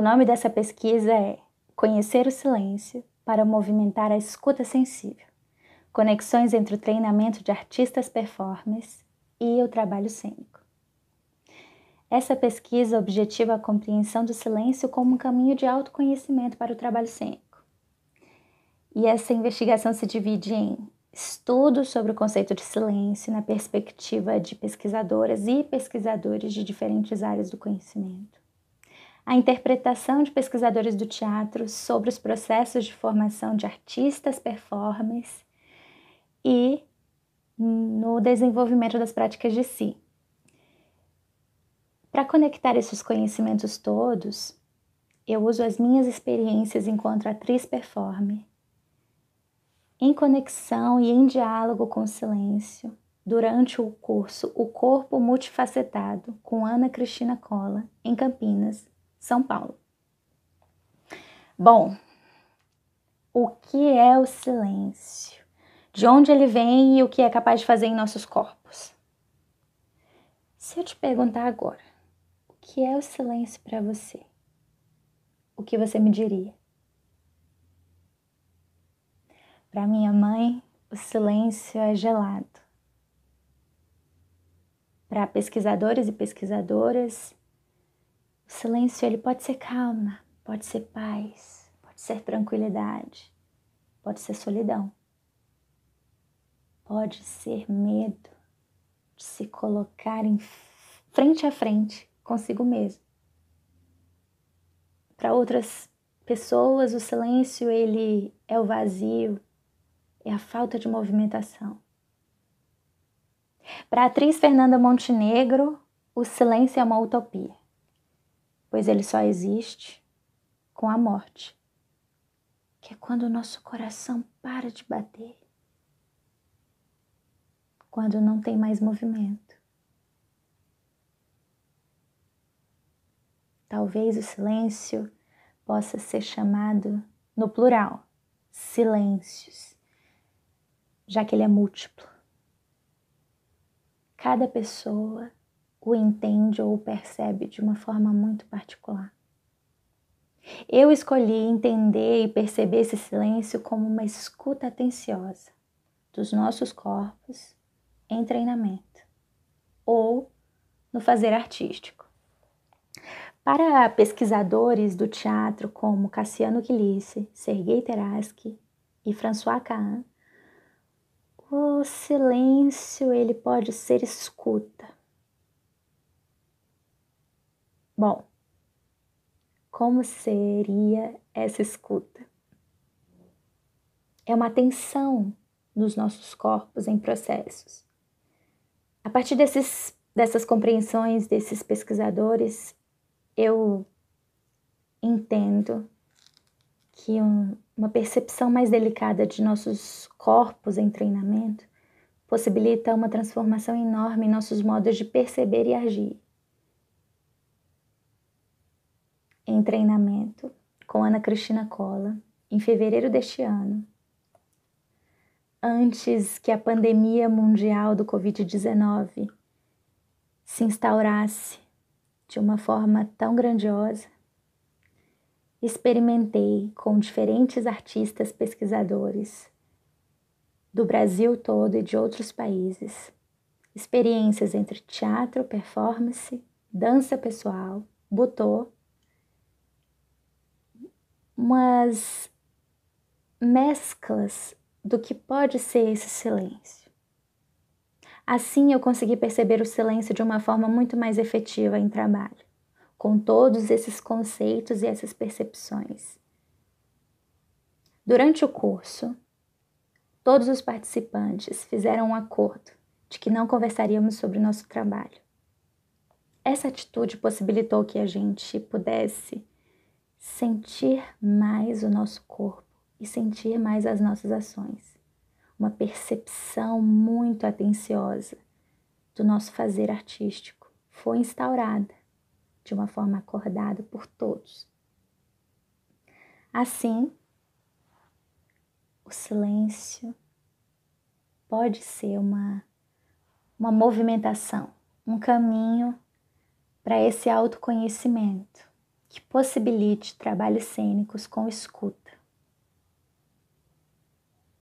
O nome dessa pesquisa é Conhecer o Silêncio para Movimentar a Escuta Sensível Conexões entre o treinamento de artistas performers e o trabalho cênico. Essa pesquisa objetiva a compreensão do silêncio como um caminho de autoconhecimento para o trabalho cênico. E essa investigação se divide em estudos sobre o conceito de silêncio na perspectiva de pesquisadoras e pesquisadores de diferentes áreas do conhecimento a interpretação de pesquisadores do teatro sobre os processos de formação de artistas performers e no desenvolvimento das práticas de si. Para conectar esses conhecimentos todos, eu uso as minhas experiências enquanto atriz performer, em conexão e em diálogo com o silêncio, durante o curso O Corpo Multifacetado, com Ana Cristina Cola, em Campinas, são Paulo. Bom, o que é o silêncio? De onde ele vem e o que é capaz de fazer em nossos corpos? Se eu te perguntar agora, o que é o silêncio para você? O que você me diria? Para minha mãe, o silêncio é gelado. Para pesquisadores e pesquisadoras, o silêncio ele pode ser calma, pode ser paz, pode ser tranquilidade, pode ser solidão. Pode ser medo de se colocar em frente a frente consigo mesmo. Para outras pessoas, o silêncio ele é o vazio, é a falta de movimentação. Para a atriz Fernanda Montenegro, o silêncio é uma utopia pois ele só existe com a morte, que é quando o nosso coração para de bater, quando não tem mais movimento. Talvez o silêncio possa ser chamado no plural, silêncios, já que ele é múltiplo. Cada pessoa o entende ou o percebe de uma forma muito particular. Eu escolhi entender e perceber esse silêncio como uma escuta atenciosa dos nossos corpos em treinamento ou no fazer artístico. Para pesquisadores do teatro como Cassiano Quilice, Sergei Teraski e François Kahn, o silêncio ele pode ser escuta Bom, como seria essa escuta? É uma atenção nos nossos corpos em processos. A partir desses, dessas compreensões desses pesquisadores, eu entendo que um, uma percepção mais delicada de nossos corpos em treinamento possibilita uma transformação enorme em nossos modos de perceber e agir. em treinamento com Ana Cristina Cola em fevereiro deste ano. Antes que a pandemia mundial do Covid-19 se instaurasse de uma forma tão grandiosa, experimentei com diferentes artistas pesquisadores do Brasil todo e de outros países experiências entre teatro, performance, dança pessoal, butô umas mesclas do que pode ser esse silêncio. Assim eu consegui perceber o silêncio de uma forma muito mais efetiva em trabalho, com todos esses conceitos e essas percepções. Durante o curso, todos os participantes fizeram um acordo de que não conversaríamos sobre o nosso trabalho. Essa atitude possibilitou que a gente pudesse sentir mais o nosso corpo e sentir mais as nossas ações. Uma percepção muito atenciosa do nosso fazer artístico foi instaurada de uma forma acordada por todos. Assim, o silêncio pode ser uma, uma movimentação, um caminho para esse autoconhecimento que possibilite trabalhos cênicos com escuta.